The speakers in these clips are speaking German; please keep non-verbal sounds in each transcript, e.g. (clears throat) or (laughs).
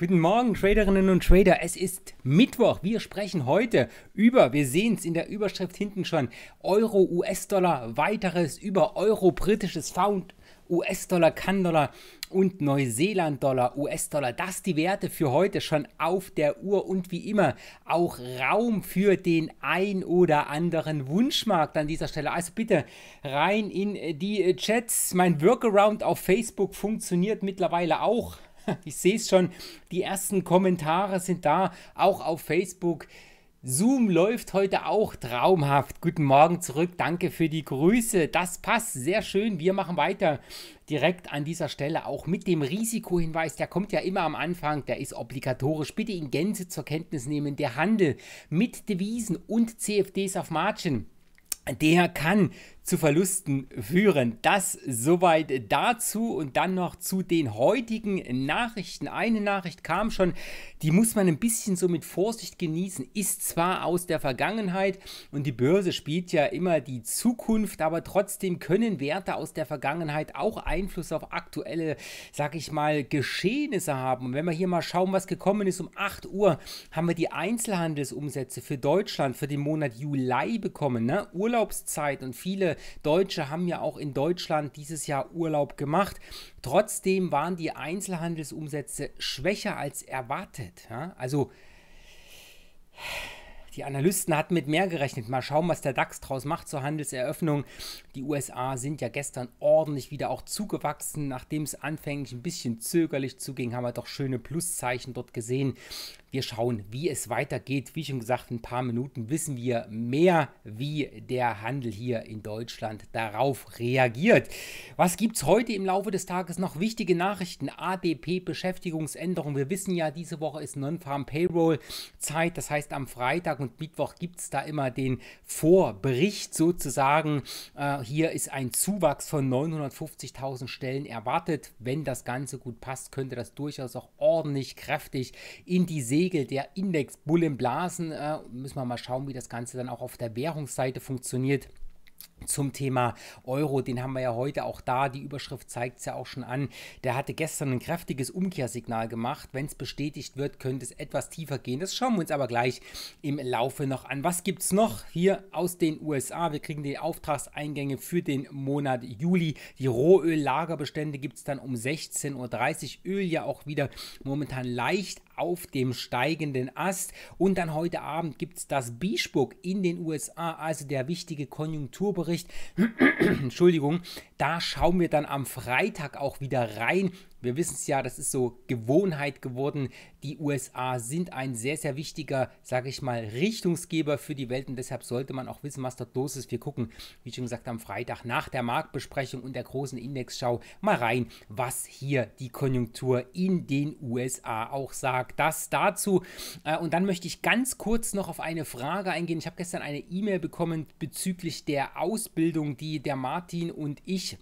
Guten Morgen, Traderinnen und Trader. Es ist Mittwoch. Wir sprechen heute über, wir sehen es in der Überschrift hinten schon, Euro, US-Dollar, weiteres über Euro, britisches Pfund, US-Dollar, Kann-Dollar und Neuseeland-Dollar, US-Dollar. Das die Werte für heute schon auf der Uhr und wie immer auch Raum für den ein oder anderen Wunschmarkt an dieser Stelle. Also bitte rein in die Chats. Mein Workaround auf Facebook funktioniert mittlerweile auch. (laughs) Ich sehe es schon, die ersten Kommentare sind da, auch auf Facebook. Zoom läuft heute auch traumhaft. Guten Morgen zurück, danke für die Grüße. Das passt sehr schön. Wir machen weiter direkt an dieser Stelle auch mit dem Risikohinweis. Der kommt ja immer am Anfang, der ist obligatorisch. Bitte in Gänze zur Kenntnis nehmen. Der Handel mit Devisen und CFDs auf Margin der kann zu Verlusten führen. Das soweit dazu und dann noch zu den heutigen Nachrichten. Eine Nachricht kam schon, die muss man ein bisschen so mit Vorsicht genießen, ist zwar aus der Vergangenheit und die Börse spielt ja immer die Zukunft, aber trotzdem können Werte aus der Vergangenheit auch Einfluss auf aktuelle, sag ich mal, Geschehnisse haben. Und wenn wir hier mal schauen, was gekommen ist, um 8 Uhr haben wir die Einzelhandelsumsätze für Deutschland für den Monat Juli bekommen, ne? Urlaubszeit und viele Deutsche haben ja auch in Deutschland dieses Jahr Urlaub gemacht. Trotzdem waren die Einzelhandelsumsätze schwächer als erwartet. Ja? Also die Analysten hatten mit mehr gerechnet. Mal schauen, was der DAX draus macht zur Handelseröffnung. Die USA sind ja gestern ordentlich wieder auch zugewachsen. Nachdem es anfänglich ein bisschen zögerlich zuging, haben wir doch schöne Pluszeichen dort gesehen. Wir schauen, wie es weitergeht. Wie schon gesagt, in ein paar Minuten wissen wir mehr, wie der Handel hier in Deutschland darauf reagiert. Was gibt es heute im Laufe des Tages noch? Wichtige Nachrichten. ADP Beschäftigungsänderung. Wir wissen ja, diese Woche ist Non-Farm Payroll Zeit. Das heißt, am Freitag und Mittwoch gibt es da immer den Vorbericht sozusagen. Äh, hier ist ein Zuwachs von 950.000 Stellen erwartet. Wenn das Ganze gut passt, könnte das durchaus auch ordentlich kräftig in die Segel der Indexbullen blasen. Äh, müssen wir mal schauen, wie das Ganze dann auch auf der Währungsseite funktioniert zum Thema Euro, den haben wir ja heute auch da, die Überschrift zeigt es ja auch schon an, der hatte gestern ein kräftiges Umkehrsignal gemacht. Wenn es bestätigt wird, könnte es etwas tiefer gehen. Das schauen wir uns aber gleich im Laufe noch an. Was gibt es noch hier aus den USA? Wir kriegen die Auftragseingänge für den Monat Juli. Die Rohöllagerbestände gibt es dann um 16.30 Uhr. Öl ja auch wieder momentan leicht auf dem steigenden Ast. Und dann heute Abend gibt es das Bischbuck in den USA, also der wichtige Konjunkturbericht Sportunterricht, (clears throat) Entschuldigung, da schauen wir dann am Freitag auch wieder rein, wir wissen es ja, das ist so Gewohnheit geworden. Die USA sind ein sehr, sehr wichtiger, sage ich mal, Richtungsgeber für die Welt und deshalb sollte man auch wissen, was dort los ist. Wir gucken, wie schon gesagt, am Freitag nach der Marktbesprechung und der großen Indexschau mal rein, was hier die Konjunktur in den USA auch sagt. Das dazu. Äh, und dann möchte ich ganz kurz noch auf eine Frage eingehen. Ich habe gestern eine E-Mail bekommen bezüglich der Ausbildung, die der Martin und ich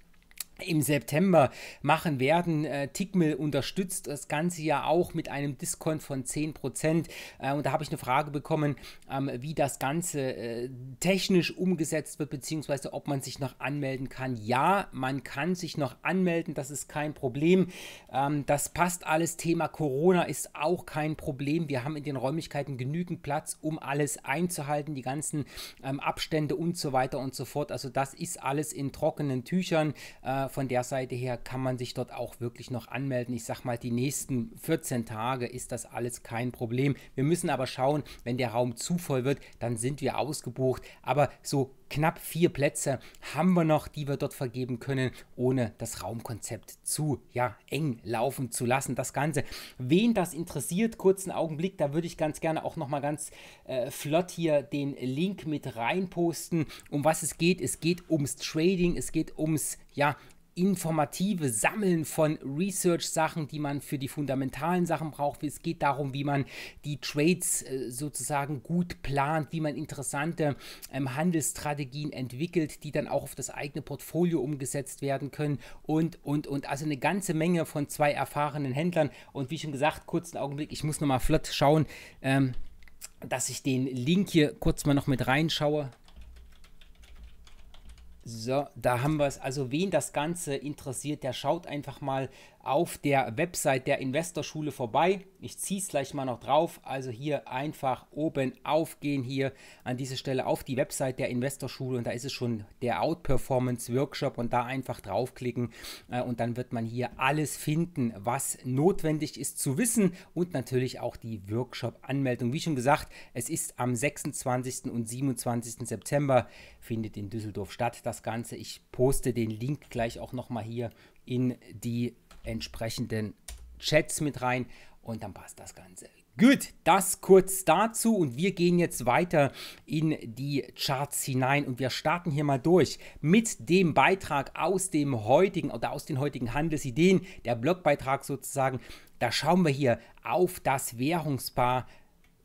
im September machen werden. Äh, Tickmill unterstützt das Ganze ja auch mit einem Discount von 10%. Äh, und da habe ich eine Frage bekommen, ähm, wie das Ganze äh, technisch umgesetzt wird, beziehungsweise ob man sich noch anmelden kann. Ja, man kann sich noch anmelden, das ist kein Problem. Ähm, das passt alles. Thema Corona ist auch kein Problem. Wir haben in den Räumlichkeiten genügend Platz, um alles einzuhalten, die ganzen ähm, Abstände und so weiter und so fort. Also das ist alles in trockenen Tüchern. Äh, von der Seite her kann man sich dort auch wirklich noch anmelden. Ich sag mal, die nächsten 14 Tage ist das alles kein Problem. Wir müssen aber schauen, wenn der Raum zu voll wird, dann sind wir ausgebucht. Aber so knapp vier Plätze haben wir noch, die wir dort vergeben können, ohne das Raumkonzept zu ja, eng laufen zu lassen. Das Ganze. Wen das interessiert, kurzen Augenblick, da würde ich ganz gerne auch nochmal ganz äh, flott hier den Link mit reinposten. um was es geht. Es geht ums Trading, es geht ums ja, informative Sammeln von Research-Sachen, die man für die fundamentalen Sachen braucht. Es geht darum, wie man die Trades äh, sozusagen gut plant, wie man interessante ähm, Handelsstrategien entwickelt, die dann auch auf das eigene Portfolio umgesetzt werden können und, und, und. Also eine ganze Menge von zwei erfahrenen Händlern. Und wie schon gesagt, kurzen Augenblick, ich muss nochmal flott schauen. Ähm, dass ich den Link hier kurz mal noch mit reinschaue. So, da haben wir es. Also wen das Ganze interessiert, der schaut einfach mal auf der Website der Investorschule vorbei. Ich ziehe es gleich mal noch drauf. Also hier einfach oben aufgehen hier an dieser Stelle auf die Website der Investorschule und da ist es schon der Outperformance Workshop und da einfach draufklicken äh, und dann wird man hier alles finden, was notwendig ist zu wissen und natürlich auch die Workshop-Anmeldung. Wie schon gesagt, es ist am 26. und 27. September findet in Düsseldorf statt das Ganze. Ich poste den Link gleich auch nochmal hier in die entsprechenden Chats mit rein und dann passt das Ganze. Gut, das kurz dazu und wir gehen jetzt weiter in die Charts hinein und wir starten hier mal durch mit dem Beitrag aus dem heutigen oder aus den heutigen Handelsideen, der Blogbeitrag sozusagen. Da schauen wir hier auf das Währungspaar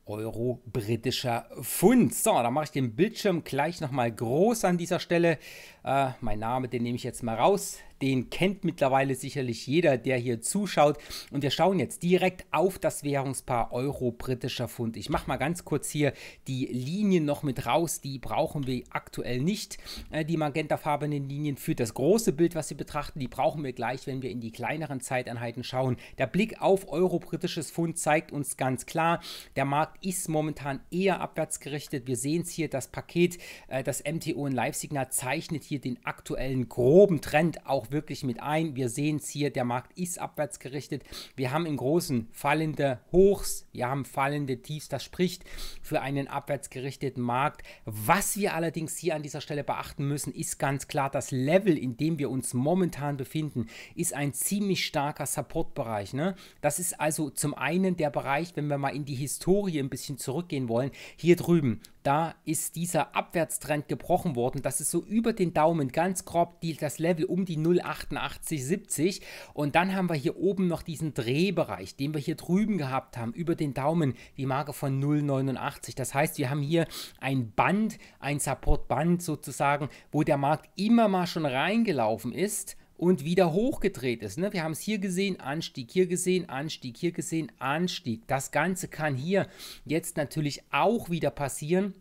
Euro britischer Pfund. So, da mache ich den Bildschirm gleich nochmal groß an dieser Stelle. Äh, mein Name, den nehme ich jetzt mal raus den kennt mittlerweile sicherlich jeder, der hier zuschaut. Und wir schauen jetzt direkt auf das Währungspaar Euro-Britischer Pfund. Ich mache mal ganz kurz hier die Linien noch mit raus. Die brauchen wir aktuell nicht, äh, die magentafarbenen Linien für das große Bild, was wir betrachten. Die brauchen wir gleich, wenn wir in die kleineren Zeiteinheiten schauen. Der Blick auf Euro-Britisches Pfund zeigt uns ganz klar, der Markt ist momentan eher abwärts gerichtet. Wir sehen es hier, das Paket, äh, das MTO in Live-Signal zeichnet hier den aktuellen groben Trend, auch wirklich mit ein. Wir sehen es hier, der Markt ist abwärts gerichtet. Wir haben im Großen fallende Hochs, wir haben fallende Tiefs. Das spricht für einen abwärts gerichteten Markt. Was wir allerdings hier an dieser Stelle beachten müssen, ist ganz klar, das Level, in dem wir uns momentan befinden, ist ein ziemlich starker Supportbereich. Ne? Das ist also zum einen der Bereich, wenn wir mal in die Historie ein bisschen zurückgehen wollen, hier drüben da ist dieser Abwärtstrend gebrochen worden. Das ist so über den Daumen ganz grob die, das Level um die 0,8870 und dann haben wir hier oben noch diesen Drehbereich, den wir hier drüben gehabt haben, über den Daumen die Marke von 0,89. Das heißt, wir haben hier ein Band, ein Supportband sozusagen, wo der Markt immer mal schon reingelaufen ist und wieder hochgedreht ist. Ne? Wir haben es hier gesehen, Anstieg, hier gesehen, Anstieg, hier gesehen, Anstieg. Das Ganze kann hier jetzt natürlich auch wieder passieren.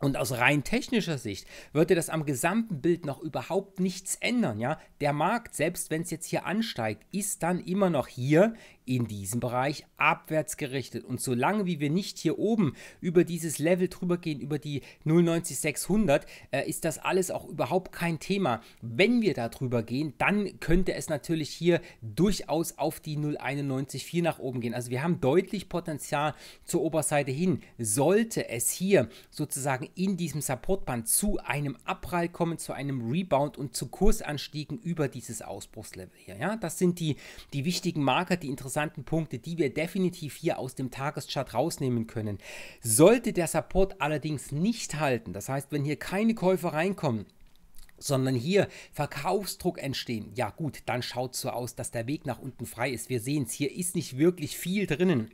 Und aus rein technischer Sicht würde das am gesamten Bild noch überhaupt nichts ändern, ja? Der Markt, selbst wenn es jetzt hier ansteigt, ist dann immer noch hier in diesem Bereich abwärts gerichtet. Und solange wie wir nicht hier oben über dieses Level drüber gehen, über die 090600, äh, ist das alles auch überhaupt kein Thema. Wenn wir da drüber gehen, dann könnte es natürlich hier durchaus auf die 0914 nach oben gehen. Also wir haben deutlich Potenzial zur Oberseite hin. Sollte es hier sozusagen in diesem Supportband zu einem Abprall kommen, zu einem Rebound und zu Kursanstiegen über dieses Ausbruchslevel hier. Ja, das sind die, die wichtigen Marker, die interessant interessanten Punkte, die wir definitiv hier aus dem Tageschart rausnehmen können. Sollte der Support allerdings nicht halten, das heißt, wenn hier keine Käufer reinkommen, sondern hier Verkaufsdruck entstehen, ja gut, dann schaut es so aus, dass der Weg nach unten frei ist. Wir sehen es, hier ist nicht wirklich viel drinnen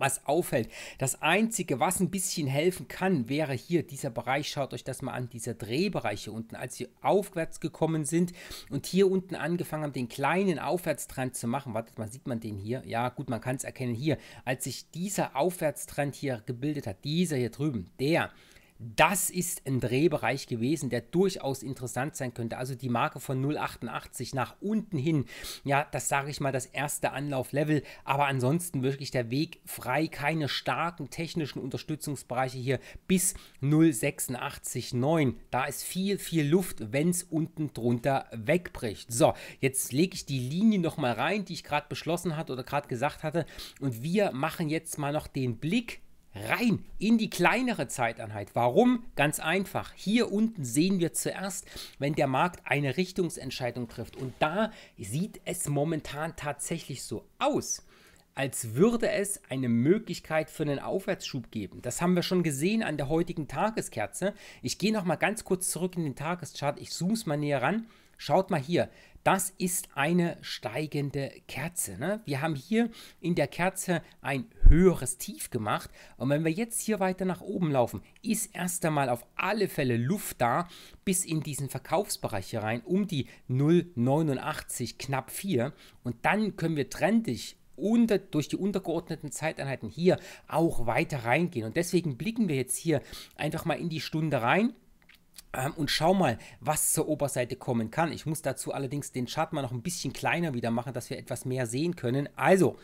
was auffällt. Das Einzige, was ein bisschen helfen kann, wäre hier dieser Bereich, schaut euch das mal an, dieser Drehbereich hier unten. Als sie aufwärts gekommen sind und hier unten angefangen haben, den kleinen Aufwärtstrend zu machen, wartet mal, sieht man den hier? Ja gut, man kann es erkennen hier. Als sich dieser Aufwärtstrend hier gebildet hat, dieser hier drüben, der, das ist ein Drehbereich gewesen, der durchaus interessant sein könnte. Also die Marke von 0,88 nach unten hin. Ja, das sage ich mal, das erste Anlauflevel. Aber ansonsten wirklich der Weg frei. Keine starken technischen Unterstützungsbereiche hier bis 0,86,9. Da ist viel, viel Luft, wenn es unten drunter wegbricht. So, jetzt lege ich die Linie nochmal rein, die ich gerade beschlossen hatte oder gerade gesagt hatte. Und wir machen jetzt mal noch den Blick rein in die kleinere Zeiteinheit. Warum? Ganz einfach. Hier unten sehen wir zuerst, wenn der Markt eine Richtungsentscheidung trifft. Und da sieht es momentan tatsächlich so aus als würde es eine Möglichkeit für einen Aufwärtsschub geben. Das haben wir schon gesehen an der heutigen Tageskerze. Ich gehe nochmal ganz kurz zurück in den Tageschart. Ich zoome es mal näher ran. Schaut mal hier, das ist eine steigende Kerze. Ne? Wir haben hier in der Kerze ein höheres Tief gemacht. Und wenn wir jetzt hier weiter nach oben laufen, ist erst einmal auf alle Fälle Luft da bis in diesen Verkaufsbereich hier rein, um die 0,89 knapp 4. Und dann können wir trendig unter, durch die untergeordneten Zeiteinheiten hier auch weiter reingehen. Und deswegen blicken wir jetzt hier einfach mal in die Stunde rein ähm, und schau mal, was zur Oberseite kommen kann. Ich muss dazu allerdings den Chart mal noch ein bisschen kleiner wieder machen, dass wir etwas mehr sehen können. Also,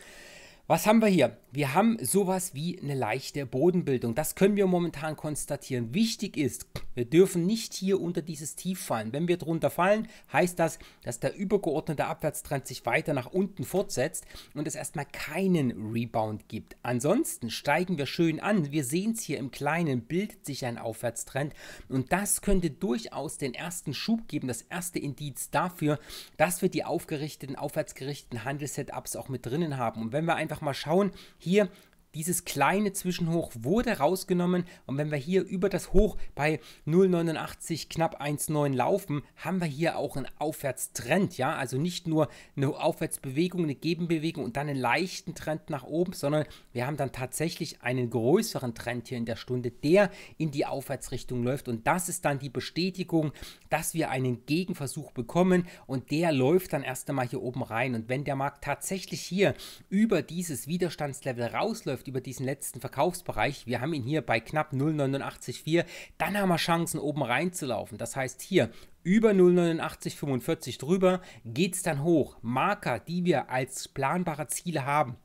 was haben wir hier? Wir haben sowas wie eine leichte Bodenbildung. Das können wir momentan konstatieren. Wichtig ist, wir dürfen nicht hier unter dieses Tief fallen. Wenn wir drunter fallen, heißt das, dass der übergeordnete Abwärtstrend sich weiter nach unten fortsetzt und es erstmal keinen Rebound gibt. Ansonsten steigen wir schön an. Wir sehen es hier im Kleinen, bildet sich ein Aufwärtstrend und das könnte durchaus den ersten Schub geben, das erste Indiz dafür, dass wir die aufgerichteten, aufwärtsgerichteten Handelssetups auch mit drinnen haben. Und wenn wir einfach einfach mal schauen, hier dieses kleine Zwischenhoch wurde rausgenommen und wenn wir hier über das Hoch bei 0,89 knapp 1,9 laufen, haben wir hier auch einen Aufwärtstrend, ja, also nicht nur eine Aufwärtsbewegung, eine Gegenbewegung und dann einen leichten Trend nach oben, sondern wir haben dann tatsächlich einen größeren Trend hier in der Stunde, der in die Aufwärtsrichtung läuft und das ist dann die Bestätigung, dass wir einen Gegenversuch bekommen und der läuft dann erst einmal hier oben rein und wenn der Markt tatsächlich hier über dieses Widerstandslevel rausläuft, läuft über diesen letzten Verkaufsbereich, wir haben ihn hier bei knapp 0,89,4, dann haben wir Chancen oben reinzulaufen. Das heißt hier über 0,89,45 drüber geht es dann hoch. Marker, die wir als planbare Ziele haben,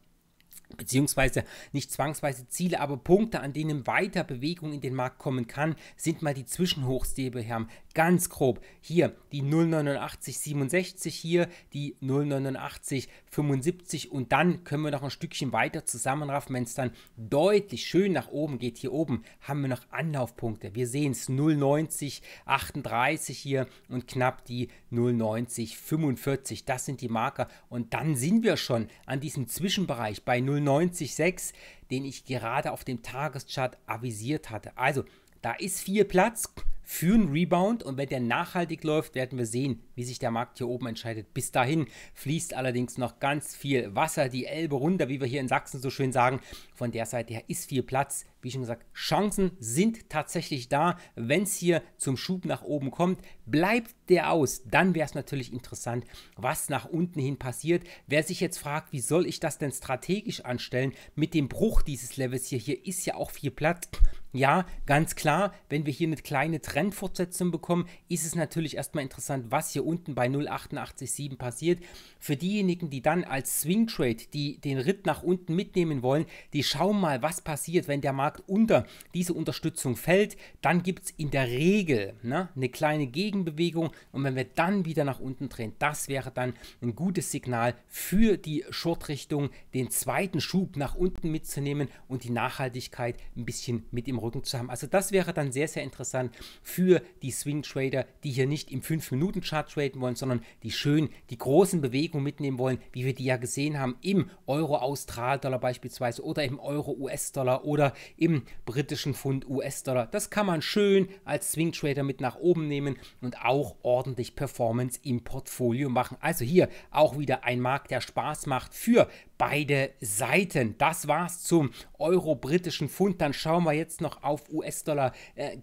beziehungsweise nicht zwangsweise Ziele, aber Punkte, an denen weiter Bewegung in den Markt kommen kann, sind mal die Zwischenhochs, die wir haben ganz grob hier die 08967, hier die 08975 und dann können wir noch ein Stückchen weiter zusammenraffen, wenn es dann deutlich schön nach oben geht. Hier oben haben wir noch Anlaufpunkte. Wir sehen es 09038 hier und knapp die 09045. Das sind die Marker und dann sind wir schon an diesem Zwischenbereich bei 090,6, den ich gerade auf dem Tageschart avisiert hatte. Also da ist viel Platz für einen Rebound und wenn der nachhaltig läuft, werden wir sehen, wie sich der Markt hier oben entscheidet. Bis dahin fließt allerdings noch ganz viel Wasser die Elbe runter, wie wir hier in Sachsen so schön sagen. Von der Seite her ist viel Platz. Wie schon gesagt, Chancen sind tatsächlich da. Wenn es hier zum Schub nach oben kommt, bleibt der aus. Dann wäre es natürlich interessant, was nach unten hin passiert. Wer sich jetzt fragt, wie soll ich das denn strategisch anstellen mit dem Bruch dieses Levels hier, hier ist ja auch viel Platz. Ja, ganz klar, wenn wir hier eine kleine Trendfortsetzung bekommen, ist es natürlich erstmal interessant, was hier unten bei 0,887 passiert. Für diejenigen, die dann als Swing Trade die, den Ritt nach unten mitnehmen wollen, die schauen mal, was passiert, wenn der Markt unter diese Unterstützung fällt. Dann gibt es in der Regel ne, eine kleine Gegenbewegung und wenn wir dann wieder nach unten drehen, das wäre dann ein gutes Signal für die Short-Richtung, den zweiten Schub nach unten mitzunehmen und die Nachhaltigkeit ein bisschen mit im Rücken zu haben. Also das wäre dann sehr, sehr interessant für die Swing Trader, die hier nicht im 5-Minuten-Chart fluctuaten wollen, sondern die schön, die großen Bewegungen mitnehmen wollen, wie wir die ja gesehen haben im euro austral dollar beispielsweise oder im Euro-US-Dollar oder im britischen Pfund-US-Dollar. Das kann man schön als Swing Trader mit nach oben nehmen und auch ordentlich Performance im Portfolio machen. Also hier auch wieder ein Markt, der Spaß macht für beide Seiten. Das war's zum Euro-britischen Pfund. Dann schauen wir jetzt noch auf US-Dollar, äh,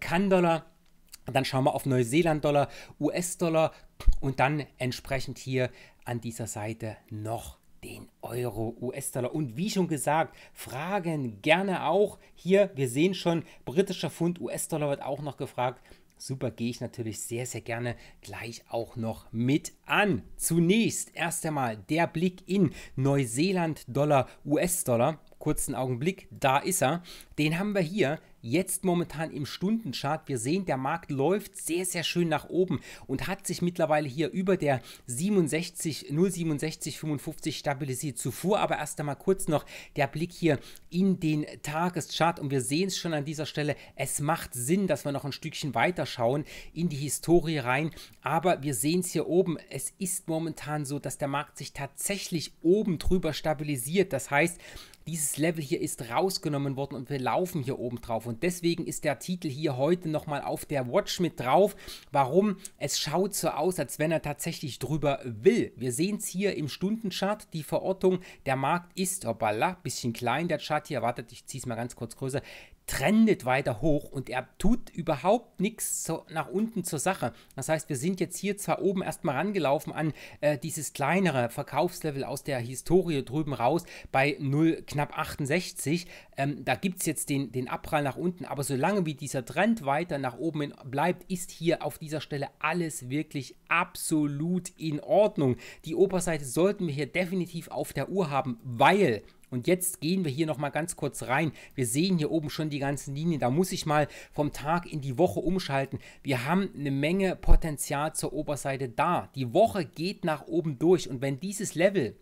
dann schauen wir auf Neuseeland-Dollar, US-Dollar und dann entsprechend hier an dieser Seite noch den Euro, US-Dollar. Und wie schon gesagt, Fragen gerne auch. Hier, wir sehen schon, britischer Pfund, US-Dollar wird auch noch gefragt. Super, gehe ich natürlich sehr, sehr gerne gleich auch noch mit an. Zunächst erst einmal der Blick in Neuseeland-Dollar, US-Dollar. Kurzen Augenblick, da ist er. Den haben wir hier jetzt momentan im Stundenchart. Wir sehen, der Markt läuft sehr, sehr schön nach oben und hat sich mittlerweile hier über der 67, 0,6755 stabilisiert. Zuvor aber erst einmal kurz noch der Blick hier in den Tageschart und wir sehen es schon an dieser Stelle. Es macht Sinn, dass wir noch ein Stückchen weiter schauen in die Historie rein, aber wir sehen es hier oben. Es ist momentan so, dass der Markt sich tatsächlich oben drüber stabilisiert. Das heißt, dieses Level hier ist rausgenommen worden und wir laufen hier oben drauf. Und deswegen ist der Titel hier heute nochmal auf der Watch mit drauf. Warum? Es schaut so aus, als wenn er tatsächlich drüber will. Wir sehen es hier im Stundenchart, die Verortung. Der Markt ist, hoppala, bisschen klein der Chart hier. Wartet, ich ziehe es mal ganz kurz größer trendet weiter hoch und er tut überhaupt nichts so nach unten zur Sache. Das heißt, wir sind jetzt hier zwar oben erstmal rangelaufen an äh, dieses kleinere Verkaufslevel aus der Historie drüben raus bei 0 knapp 68. Ähm, da gibt es jetzt den, den Abprall nach unten, aber solange wie dieser Trend weiter nach oben in, bleibt, ist hier auf dieser Stelle alles wirklich absolut in Ordnung. Die Oberseite sollten wir hier definitiv auf der Uhr haben, weil und jetzt gehen wir hier nochmal ganz kurz rein. Wir sehen hier oben schon die ganzen Linien. Da muss ich mal vom Tag in die Woche umschalten. Wir haben eine Menge Potenzial zur Oberseite da. Die Woche geht nach oben durch. Und wenn dieses Level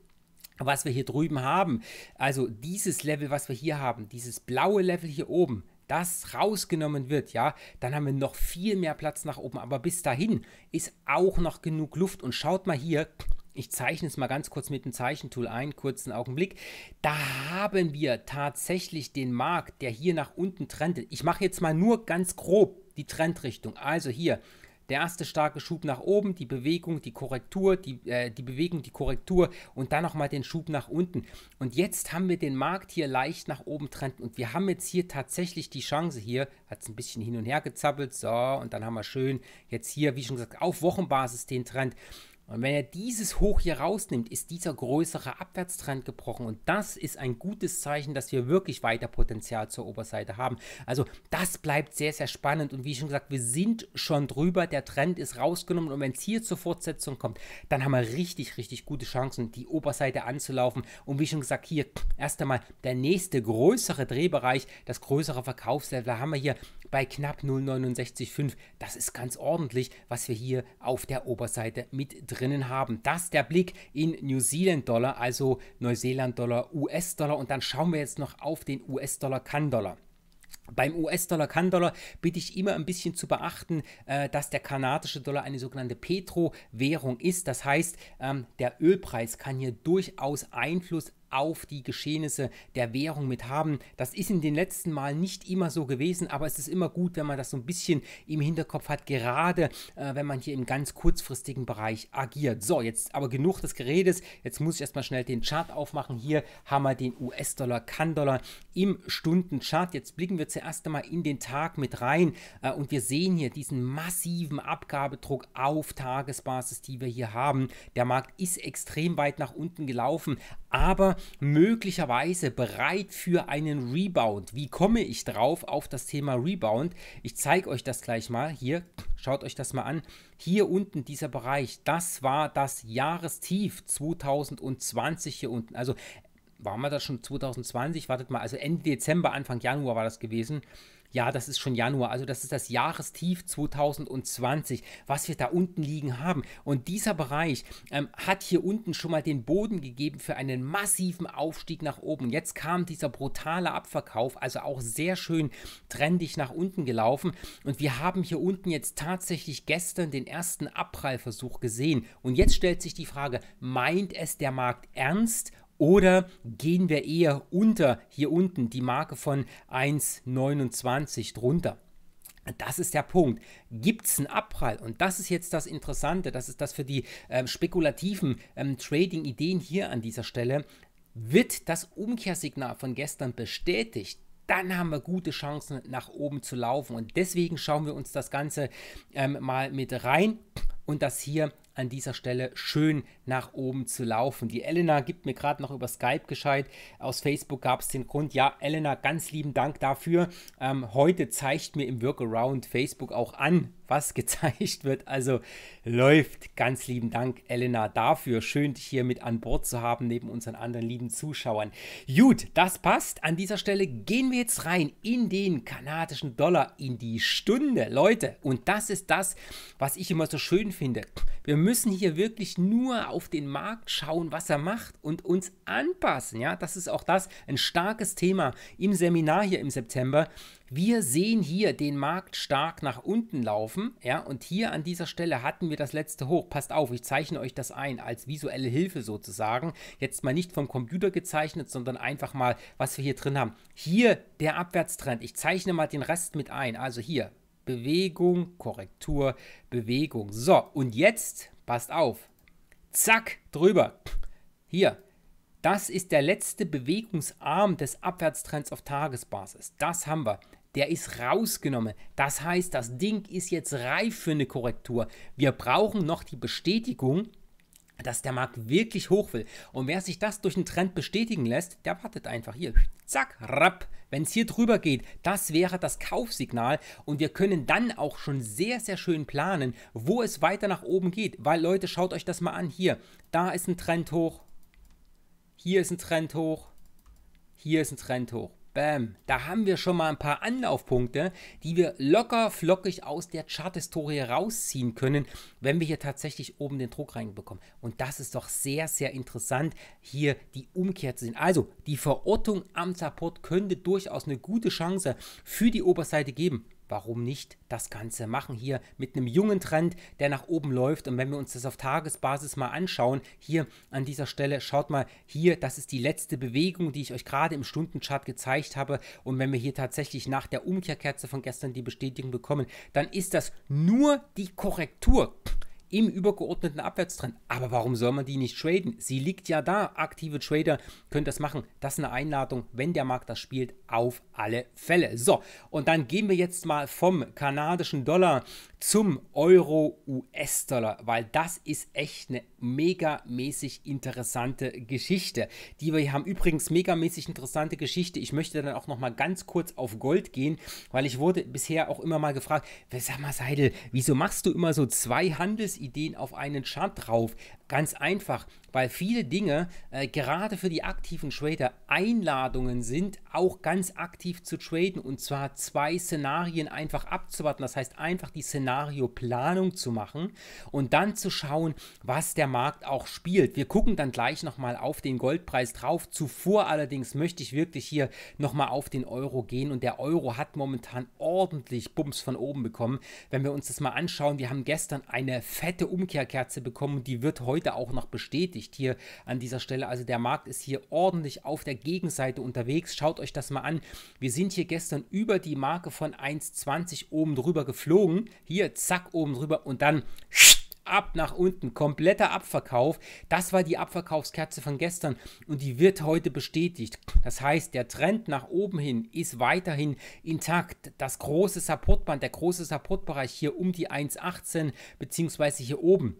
was wir hier drüben haben, also dieses Level, was wir hier haben, dieses blaue Level hier oben, das rausgenommen wird, ja, dann haben wir noch viel mehr Platz nach oben. Aber bis dahin ist auch noch genug Luft. Und schaut mal hier, ich zeichne es mal ganz kurz mit dem Zeichentool ein, kurzen Augenblick. Da haben wir tatsächlich den Markt, der hier nach unten trendet. Ich mache jetzt mal nur ganz grob die Trendrichtung. Also hier der erste starke Schub nach oben, die Bewegung, die Korrektur, die, äh, die Bewegung, die Korrektur und dann nochmal den Schub nach unten. Und jetzt haben wir den Markt hier leicht nach oben trend und wir haben jetzt hier tatsächlich die Chance, hier hat es ein bisschen hin und her gezappelt, so und dann haben wir schön jetzt hier, wie schon gesagt, auf Wochenbasis den Trend. Und wenn er dieses Hoch hier rausnimmt, ist dieser größere Abwärtstrend gebrochen. Und das ist ein gutes Zeichen, dass wir wirklich weiter Potenzial zur Oberseite haben. Also das bleibt sehr, sehr spannend. Und wie schon gesagt, wir sind schon drüber. Der Trend ist rausgenommen. Und wenn es hier zur Fortsetzung kommt, dann haben wir richtig, richtig gute Chancen, die Oberseite anzulaufen. Und wie schon gesagt, hier erst einmal der nächste größere Drehbereich, das größere Verkaufslevel. Da haben wir hier bei knapp 0,69,5. Das ist ganz ordentlich, was wir hier auf der Oberseite mit drinnen haben. Das der Blick in New Zealand Dollar, also Neuseeland Dollar, US-Dollar. Und dann schauen wir jetzt noch auf den US-Dollar, Kann-Dollar. Beim US-Dollar Kann-Dollar bitte ich immer ein bisschen zu beachten, äh, dass der kanadische Dollar eine sogenannte Petro-Währung ist. Das heißt, ähm, der Ölpreis kann hier durchaus Einfluss auf die Geschehnisse der Währung mit haben. Das ist in den letzten Malen nicht immer so gewesen, aber es ist immer gut, wenn man das so ein bisschen im Hinterkopf hat, gerade äh, wenn man hier im ganz kurzfristigen Bereich agiert. So, jetzt aber genug des Geredes. Jetzt muss ich erstmal schnell den Chart aufmachen. Hier haben wir den US-Dollar, Kann-Dollar im Stundenchart. Jetzt blicken wir zuerst einmal in den Tag mit rein äh, und wir sehen hier diesen massiven Abgabedruck auf Tagesbasis, die wir hier haben. Der Markt ist extrem weit nach unten gelaufen, aber möglicherweise bereit für einen Rebound. Wie komme ich drauf auf das Thema Rebound? Ich zeige euch das gleich mal hier. Schaut euch das mal an. Hier unten dieser Bereich, das war das Jahrestief 2020 hier unten. Also waren wir da schon 2020? Wartet mal, also Ende Dezember, Anfang Januar war das gewesen. Ja, das ist schon Januar, also das ist das Jahrestief 2020, was wir da unten liegen haben. Und dieser Bereich ähm, hat hier unten schon mal den Boden gegeben für einen massiven Aufstieg nach oben. Jetzt kam dieser brutale Abverkauf, also auch sehr schön trendig nach unten gelaufen. Und wir haben hier unten jetzt tatsächlich gestern den ersten Abprallversuch gesehen. Und jetzt stellt sich die Frage, meint es der Markt ernst oder gehen wir eher unter hier unten die Marke von 1,29 drunter? Das ist der Punkt. Gibt es einen Abprall? Und das ist jetzt das Interessante, das ist das für die äh, spekulativen ähm, Trading-Ideen hier an dieser Stelle. Wird das Umkehrsignal von gestern bestätigt? dann haben wir gute Chancen nach oben zu laufen. Und deswegen schauen wir uns das Ganze ähm, mal mit rein und das hier an dieser Stelle schön nach oben zu laufen. Die Elena gibt mir gerade noch über Skype gescheit. Aus Facebook gab es den Grund. Ja, Elena, ganz lieben Dank dafür. Ähm, heute zeigt mir im Workaround Facebook auch an, was gezeigt wird. Also läuft. Ganz lieben Dank, Elena, dafür. Schön, dich hier mit an Bord zu haben, neben unseren anderen lieben Zuschauern. Gut, das passt. An dieser Stelle gehen wir jetzt rein in den kanadischen Dollar, in die Stunde. Leute, und das ist das, was ich immer so schön finde. Wir müssen hier wirklich nur auf den Markt schauen, was er macht und uns anpassen. Ja, das ist auch das, ein starkes Thema im Seminar hier im September wir sehen hier den Markt stark nach unten laufen, ja, und hier an dieser Stelle hatten wir das letzte Hoch. Passt auf, ich zeichne euch das ein als visuelle Hilfe sozusagen. Jetzt mal nicht vom Computer gezeichnet, sondern einfach mal, was wir hier drin haben. Hier der Abwärtstrend. Ich zeichne mal den Rest mit ein. Also hier Bewegung, Korrektur, Bewegung. So, und jetzt passt auf. Zack, drüber. Hier, das ist der letzte Bewegungsarm des Abwärtstrends auf Tagesbasis. Das haben wir der ist rausgenommen. Das heißt, das Ding ist jetzt reif für eine Korrektur. Wir brauchen noch die Bestätigung, dass der Markt wirklich hoch will. Und wer sich das durch einen Trend bestätigen lässt, der wartet einfach hier. Zack, rapp. Wenn es hier drüber geht, das wäre das Kaufsignal. Und wir können dann auch schon sehr, sehr schön planen, wo es weiter nach oben geht. Weil Leute, schaut euch das mal an. Hier, da ist ein Trend hoch. Hier ist ein Trend hoch. Hier ist ein Trend hoch. Bam, da haben wir schon mal ein paar Anlaufpunkte, die wir locker flockig aus der Charthistorie rausziehen können, wenn wir hier tatsächlich oben den Druck reinbekommen. Und das ist doch sehr, sehr interessant, hier die Umkehr zu sehen. Also die Verortung am Support könnte durchaus eine gute Chance für die Oberseite geben warum nicht das Ganze machen hier mit einem jungen Trend, der nach oben läuft. Und wenn wir uns das auf Tagesbasis mal anschauen, hier an dieser Stelle, schaut mal hier, das ist die letzte Bewegung, die ich euch gerade im Stundenchart gezeigt habe. Und wenn wir hier tatsächlich nach der Umkehrkerze von gestern die Bestätigung bekommen, dann ist das nur die Korrektur im übergeordneten Abwärtstrend. Aber warum soll man die nicht traden? Sie liegt ja da. Aktive Trader können das machen. Das ist eine Einladung, wenn der Markt das spielt, auf alle Fälle. So, und dann gehen wir jetzt mal vom kanadischen Dollar zum Euro-US-Dollar, weil das ist echt eine megamäßig interessante Geschichte. Die wir hier haben übrigens megamäßig interessante Geschichte. Ich möchte dann auch noch mal ganz kurz auf Gold gehen, weil ich wurde bisher auch immer mal gefragt, sag mal Seidel, wieso machst du immer so zwei Handels Business-Ideen auf einen Chart drauf. Ganz einfach weil viele Dinge äh, gerade für die aktiven Trader Einladungen sind, auch ganz aktiv zu traden und zwar zwei Szenarien einfach abzuwarten. Das heißt, einfach die Szenarioplanung zu machen und dann zu schauen, was der Markt auch spielt. Wir gucken dann gleich nochmal auf den Goldpreis drauf. Zuvor allerdings möchte ich wirklich hier nochmal auf den Euro gehen und der Euro hat momentan ordentlich Bums von oben bekommen. Wenn wir uns das mal anschauen, wir haben gestern eine fette Umkehrkerze bekommen und die wird heute auch noch bestätigt. Licht hier an dieser Stelle. Also der Markt ist hier ordentlich auf der Gegenseite unterwegs. Schaut euch das mal an. Wir sind hier gestern über die Marke von 1,20 oben drüber geflogen. Hier, zack, oben drüber und dann ab nach unten, kompletter Abverkauf. Das war die Abverkaufskerze von gestern und die wird heute bestätigt. Das heißt, der Trend nach oben hin ist weiterhin intakt. Das große Supportband, der große Supportbereich hier um die 1,18 bzw. hier oben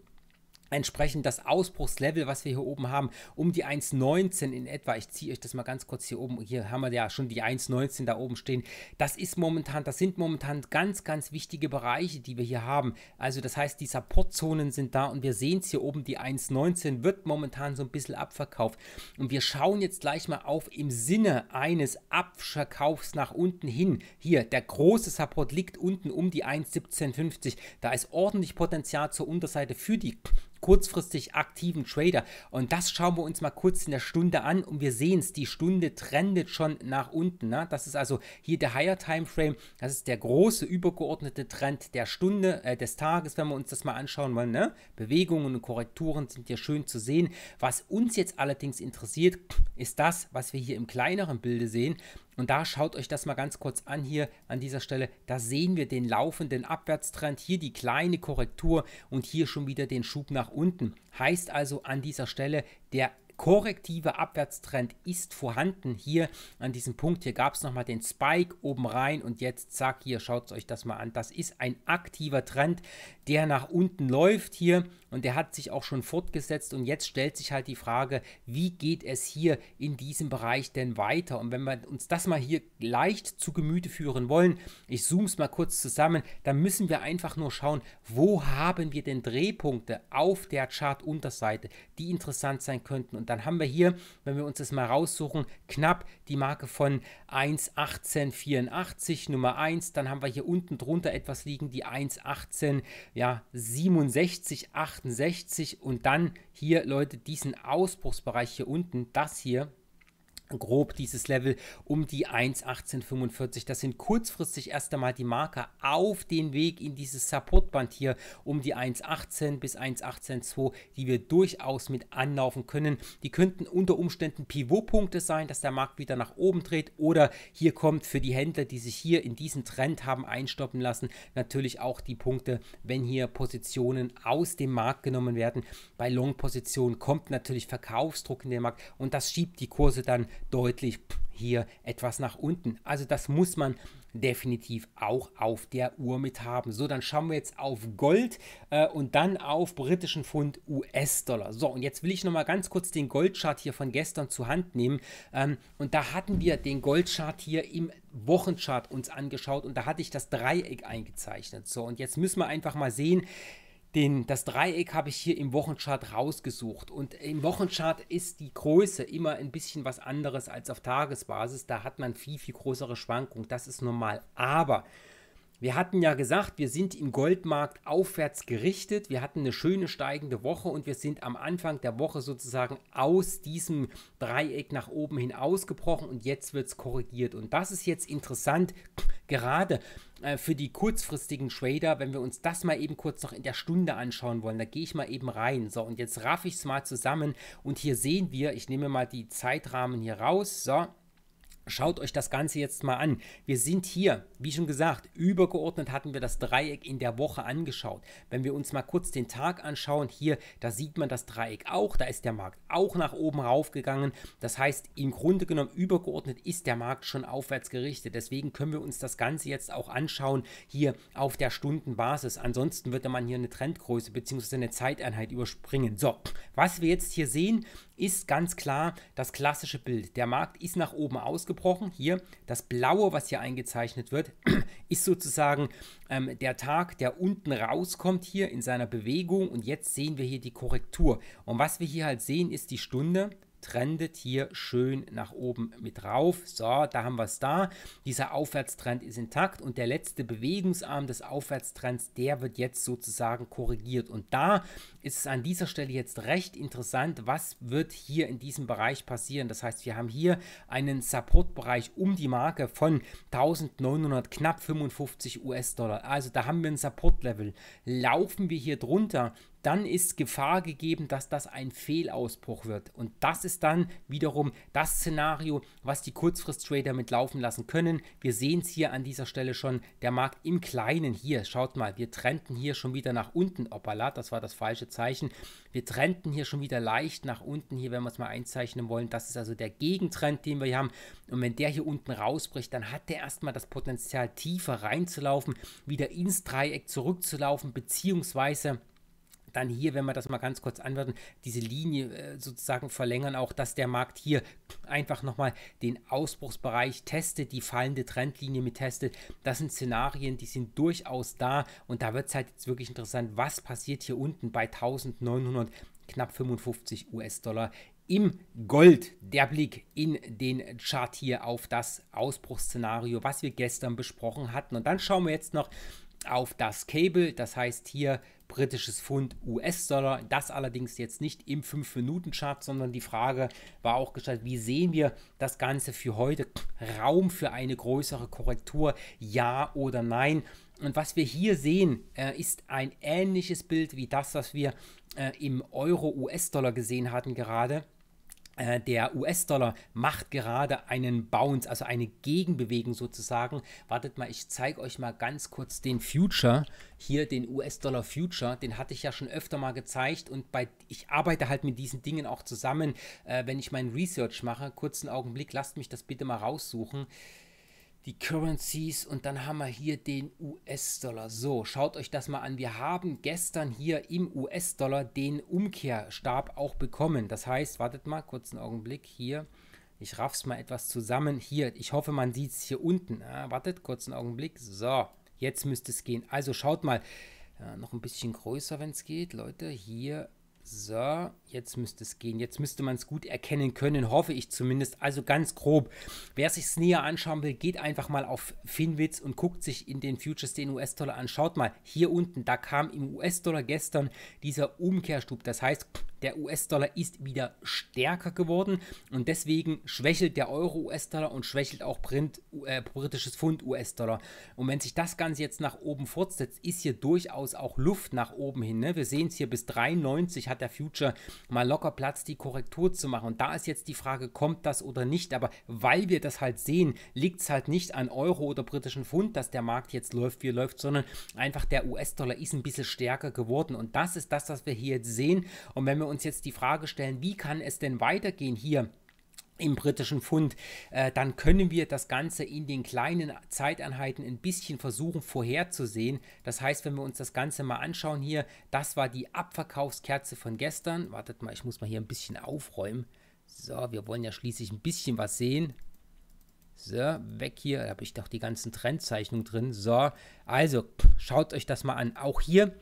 entsprechend das Ausbruchslevel, was wir hier oben haben, um die 1,19 in etwa. Ich ziehe euch das mal ganz kurz hier oben. Hier haben wir ja schon die 1,19 da oben stehen. Das ist momentan, das sind momentan ganz, ganz wichtige Bereiche, die wir hier haben. Also das heißt, die Supportzonen sind da und wir sehen es hier oben, die 1,19 wird momentan so ein bisschen abverkauft. Und wir schauen jetzt gleich mal auf im Sinne eines Abverkaufs nach unten hin. Hier, der große Support liegt unten um die 1,1750. Da ist ordentlich Potenzial zur Unterseite für die kurzfristig aktiven Trader. Und das schauen wir uns mal kurz in der Stunde an und wir sehen es, die Stunde trendet schon nach unten. Ne? Das ist also hier der Higher Timeframe, das ist der große übergeordnete Trend der Stunde, äh, des Tages, wenn wir uns das mal anschauen wollen. Ne? Bewegungen und Korrekturen sind ja schön zu sehen. Was uns jetzt allerdings interessiert, ist das, was wir hier im kleineren Bilde sehen. Und da schaut euch das mal ganz kurz an hier an dieser Stelle. Da sehen wir den laufenden Abwärtstrend, hier die kleine Korrektur und hier schon wieder den Schub nach unten. Heißt also an dieser Stelle, der korrektive Abwärtstrend ist vorhanden. Hier an diesem Punkt, hier gab es nochmal den Spike oben rein und jetzt zack, hier schaut euch das mal an. Das ist ein aktiver Trend der nach unten läuft hier und der hat sich auch schon fortgesetzt und jetzt stellt sich halt die Frage, wie geht es hier in diesem Bereich denn weiter? Und wenn wir uns das mal hier leicht zu Gemüte führen wollen, ich zoome es mal kurz zusammen, dann müssen wir einfach nur schauen, wo haben wir denn Drehpunkte auf der Chartunterseite, die interessant sein könnten. Und dann haben wir hier, wenn wir uns das mal raussuchen, knapp die Marke von 1,1884, Nummer 1. Dann haben wir hier unten drunter etwas liegen, die 1,18, ja, 67, 68 und dann hier, Leute, diesen Ausbruchsbereich hier unten, das hier, grob dieses Level um die 1,1845. Das sind kurzfristig erst einmal die Marker auf den Weg in dieses Supportband hier um die 1,18 bis 1,182, die wir durchaus mit anlaufen können. Die könnten unter Umständen Pivotpunkte sein, dass der Markt wieder nach oben dreht oder hier kommt für die Händler, die sich hier in diesen Trend haben einstoppen lassen, natürlich auch die Punkte, wenn hier Positionen aus dem Markt genommen werden. Bei Long-Positionen kommt natürlich Verkaufsdruck in den Markt und das schiebt die Kurse dann deutlich hier etwas nach unten. Also das muss man definitiv auch auf der Uhr mit haben. So, dann schauen wir jetzt auf Gold äh, und dann auf britischen Pfund US-Dollar. So, und jetzt will ich nochmal ganz kurz den Goldchart hier von gestern zur Hand nehmen. Ähm, und da hatten wir den Goldchart hier im Wochenchart uns angeschaut und da hatte ich das Dreieck eingezeichnet. So, und jetzt müssen wir einfach mal sehen, den, das Dreieck habe ich hier im Wochenchart rausgesucht. Und im Wochenchart ist die Größe immer ein bisschen was anderes als auf Tagesbasis. Da hat man viel, viel größere Schwankungen. Das ist normal. Aber wir hatten ja gesagt, wir sind im Goldmarkt aufwärts gerichtet. Wir hatten eine schöne steigende Woche und wir sind am Anfang der Woche sozusagen aus diesem Dreieck nach oben hin ausgebrochen und jetzt wird es korrigiert. Und das ist jetzt interessant, gerade äh, für die kurzfristigen Trader, wenn wir uns das mal eben kurz noch in der Stunde anschauen wollen. Da gehe ich mal eben rein. So, und jetzt raff ich es mal zusammen und hier sehen wir, ich nehme mal die Zeitrahmen hier raus. So. Schaut euch das Ganze jetzt mal an. Wir sind hier, wie schon gesagt, übergeordnet hatten wir das Dreieck in der Woche angeschaut. Wenn wir uns mal kurz den Tag anschauen, hier, da sieht man das Dreieck auch, da ist der Markt auch nach oben raufgegangen. Das heißt, im Grunde genommen übergeordnet ist der Markt schon aufwärts gerichtet. Deswegen können wir uns das Ganze jetzt auch anschauen, hier auf der Stundenbasis. Ansonsten würde man hier eine Trendgröße bzw. eine Zeiteinheit überspringen. So, was wir jetzt hier sehen, ist ganz klar das klassische Bild. Der Markt ist nach oben ausgebrochen. Hier das Blaue, was hier eingezeichnet wird, (clears throat) ist sozusagen ähm, der Tag, der unten rauskommt hier in seiner Bewegung. Und jetzt sehen wir hier die Korrektur. Und was wir hier halt sehen, ist die Stunde trendet hier schön nach oben mit rauf. So, da haben wir es da. Dieser Aufwärtstrend ist intakt und der letzte Bewegungsarm des Aufwärtstrends, der wird jetzt sozusagen korrigiert. Und da ist es an dieser Stelle jetzt recht interessant, was wird hier in diesem Bereich passieren. Das heißt, wir haben hier einen Supportbereich um die Marke von 1900 knapp 55 US-Dollar. Also da haben wir ein Supportlevel. Laufen wir hier drunter, dann ist Gefahr gegeben, dass das ein Fehlausbruch wird. Und das ist dann wiederum das Szenario, was die Kurzfrist-Trader mitlaufen lassen können. Wir sehen es hier an dieser Stelle schon, der Markt im Kleinen hier, schaut mal, wir trennten hier schon wieder nach unten, opala, das war das falsche Zeichen. Wir trennten hier schon wieder leicht nach unten, hier, wenn wir es mal einzeichnen wollen. Das ist also der Gegentrend, den wir hier haben. Und wenn der hier unten rausbricht, dann hat der erstmal das Potenzial, tiefer reinzulaufen, wieder ins Dreieck zurückzulaufen, beziehungsweise dann hier, wenn wir das mal ganz kurz anwerten, diese Linie äh, sozusagen verlängern, auch dass der Markt hier einfach nochmal den Ausbruchsbereich testet, die fallende Trendlinie mit testet. Das sind Szenarien, die sind durchaus da und da wird es halt jetzt wirklich interessant, was passiert hier unten bei 1900 knapp 55 US-Dollar im Gold der Blick in den Chart hier auf das Ausbruchsszenario, was wir gestern besprochen hatten. Und dann schauen wir jetzt noch auf das Cable, das heißt hier britisches Pfund US-Dollar. Das allerdings jetzt nicht im 5-Minuten-Chart, sondern die Frage war auch gestellt, wie sehen wir das Ganze für heute? Raum für eine größere Korrektur, ja oder nein? Und was wir hier sehen, äh, ist ein ähnliches Bild wie das, was wir äh, im Euro-US-Dollar gesehen hatten gerade. Äh, der US-Dollar macht gerade einen Bounce, also eine Gegenbewegung sozusagen. Wartet mal, ich zeige euch mal ganz kurz den Future. Hier den US-Dollar Future, den hatte ich ja schon öfter mal gezeigt und bei, ich arbeite halt mit diesen Dingen auch zusammen, äh, wenn ich mein Research mache. Kurzen Augenblick, lasst mich das bitte mal raussuchen. Äh, die Currencies und dann haben wir hier den US-Dollar. So, schaut euch das mal an. Wir haben gestern hier im US-Dollar den Umkehrstab auch bekommen. Das heißt, wartet mal kurz einen Augenblick hier. Ich raff's mal etwas zusammen. Hier, ich hoffe, man sieht es hier unten. Ah, wartet kurz einen Augenblick. So, jetzt müsste es gehen. Also schaut mal. Ja, noch ein bisschen größer, wenn es geht. Leute, hier so, jetzt müsste es gehen. Jetzt müsste man es gut erkennen können, hoffe ich zumindest. Also ganz grob. Wer sich es näher anschauen will, geht einfach mal auf Finwitz und guckt sich in den Futures den US-Dollar an. Schaut mal, hier unten, da kam im US-Dollar gestern dieser Umkehrstub. Das heißt, der US-Dollar ist wieder stärker geworden und deswegen schwächelt der Euro-US-Dollar und schwächelt auch Print, äh, britisches Pfund-US-Dollar. Und wenn sich das Ganze jetzt nach oben fortsetzt, ist hier durchaus auch Luft nach oben hin. Ne? Wir sehen es hier bis 93 hat der Future mal locker Platz, die Korrektur zu machen. Und da ist jetzt die Frage, kommt das oder nicht? Aber weil wir das halt sehen, liegt es halt nicht an Euro oder britischen Pfund, dass der Markt jetzt läuft, wie er läuft, sondern einfach der US-Dollar ist ein bisschen stärker geworden. Und das ist das, was wir hier jetzt sehen. Und wenn wir uns jetzt die Frage stellen, wie kann es denn weitergehen hier im britischen Fund, äh, dann können wir das Ganze in den kleinen Zeiteinheiten ein bisschen versuchen vorherzusehen. Das heißt, wenn wir uns das Ganze mal anschauen hier, das war die Abverkaufskerze von gestern. Wartet mal, ich muss mal hier ein bisschen aufräumen. So, wir wollen ja schließlich ein bisschen was sehen. So, weg hier, da habe ich doch die ganzen Trendzeichnungen drin. So, also schaut euch das mal an. Auch hier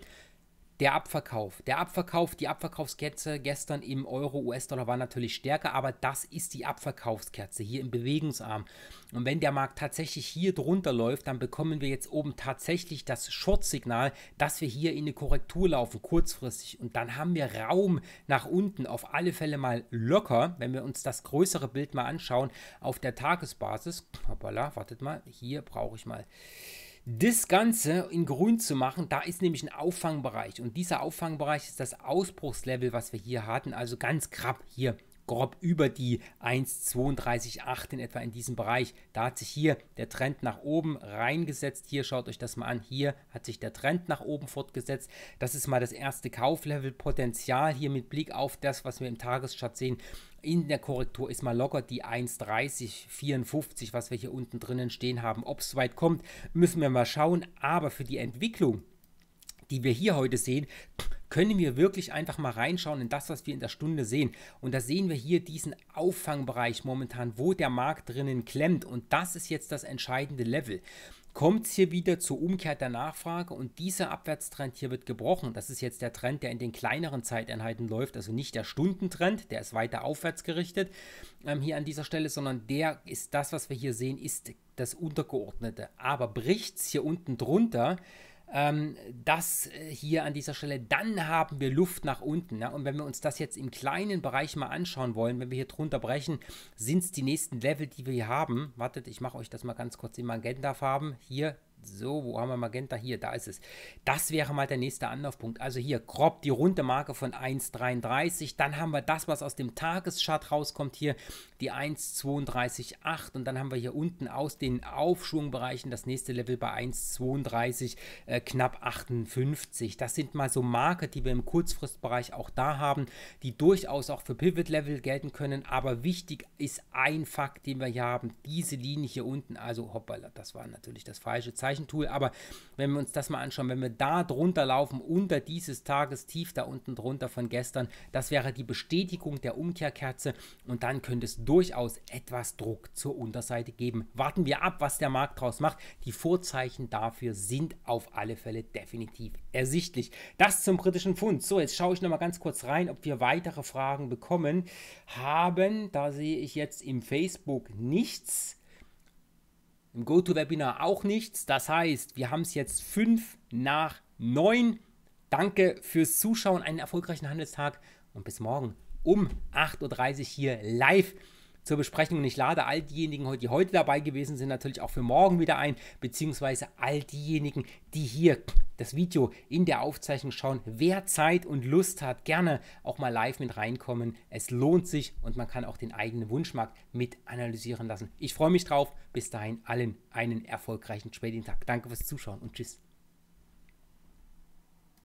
der Abverkauf. Der Abverkauf, die Abverkaufskerze gestern im Euro, US-Dollar war natürlich stärker, aber das ist die Abverkaufskerze hier im Bewegungsarm. Und wenn der Markt tatsächlich hier drunter läuft, dann bekommen wir jetzt oben tatsächlich das Short-Signal, dass wir hier in eine Korrektur laufen, kurzfristig. Und dann haben wir Raum nach unten, auf alle Fälle mal locker, wenn wir uns das größere Bild mal anschauen, auf der Tagesbasis. Hoppala, wartet mal, hier brauche ich mal das Ganze in grün zu machen, da ist nämlich ein Auffangbereich und dieser Auffangbereich ist das Ausbruchslevel, was wir hier hatten, also ganz krapp hier grob über die 1,32,8 in etwa in diesem Bereich. Da hat sich hier der Trend nach oben reingesetzt. Hier schaut euch das mal an. Hier hat sich der Trend nach oben fortgesetzt. Das ist mal das erste Kauflevel Potenzial hier mit Blick auf das, was wir im Tageschart sehen. In der Korrektur ist mal locker die 1,3054, was wir hier unten drinnen stehen haben. Ob es weit kommt, müssen wir mal schauen. Aber für die Entwicklung, die wir hier heute sehen, können wir wirklich einfach mal reinschauen in das, was wir in der Stunde sehen. Und da sehen wir hier diesen Auffangbereich momentan, wo der Markt drinnen klemmt. Und das ist jetzt das entscheidende Level kommt es hier wieder zur Umkehr der Nachfrage und dieser Abwärtstrend hier wird gebrochen. Das ist jetzt der Trend, der in den kleineren Zeiteinheiten läuft, also nicht der Stundentrend, der ist weiter aufwärts gerichtet ähm, hier an dieser Stelle, sondern der ist das, was wir hier sehen, ist das Untergeordnete. Aber bricht es hier unten drunter, ähm, das äh, hier an dieser Stelle, dann haben wir Luft nach unten. Ne? Und wenn wir uns das jetzt im kleinen Bereich mal anschauen wollen, wenn wir hier drunter brechen, sind es die nächsten Level, die wir hier haben. Wartet, ich mache euch das mal ganz kurz in Magenta-Farben. Hier so, wo haben wir Magenta? Hier, da ist es. Das wäre mal der nächste Anlaufpunkt. Also hier grob die runde Marke von 1,33. Dann haben wir das, was aus dem Tageschart rauskommt, hier die 1,32,8. Und dann haben wir hier unten aus den Aufschwungbereichen das nächste Level bei 1,32, äh, knapp 58. Das sind mal so Marke, die wir im Kurzfristbereich auch da haben, die durchaus auch für Pivot-Level gelten können. Aber wichtig ist ein Fakt, den wir hier haben. Diese Linie hier unten, also hoppala, das war natürlich das falsche Zeichen Zeichentool, aber wenn wir uns das mal anschauen, wenn wir da drunter laufen, unter dieses Tagestief da unten drunter von gestern, das wäre die Bestätigung der Umkehrkerze und dann könnte es durchaus etwas Druck zur Unterseite geben. Warten wir ab, was der Markt draus macht. Die Vorzeichen dafür sind auf alle Fälle definitiv ersichtlich. Das zum britischen Pfund. So, jetzt schaue ich nochmal ganz kurz rein, ob wir weitere Fragen bekommen haben. Da sehe ich jetzt im Facebook nichts im GoToWebinar auch nichts. Das heißt, wir haben es jetzt fünf nach neun. Danke fürs Zuschauen, einen erfolgreichen Handelstag und bis morgen um 8.30 Uhr hier live zur Besprechung. Und ich lade all diejenigen, die heute dabei gewesen sind, natürlich auch für morgen wieder ein, beziehungsweise all diejenigen, die hier das Video in der Aufzeichnung schauen. Wer Zeit und Lust hat, gerne auch mal live mit reinkommen. Es lohnt sich und man kann auch den eigenen Wunschmarkt mit analysieren lassen. Ich freue mich drauf. Bis dahin allen einen erfolgreichen Trading-Tag. Danke fürs Zuschauen und tschüss.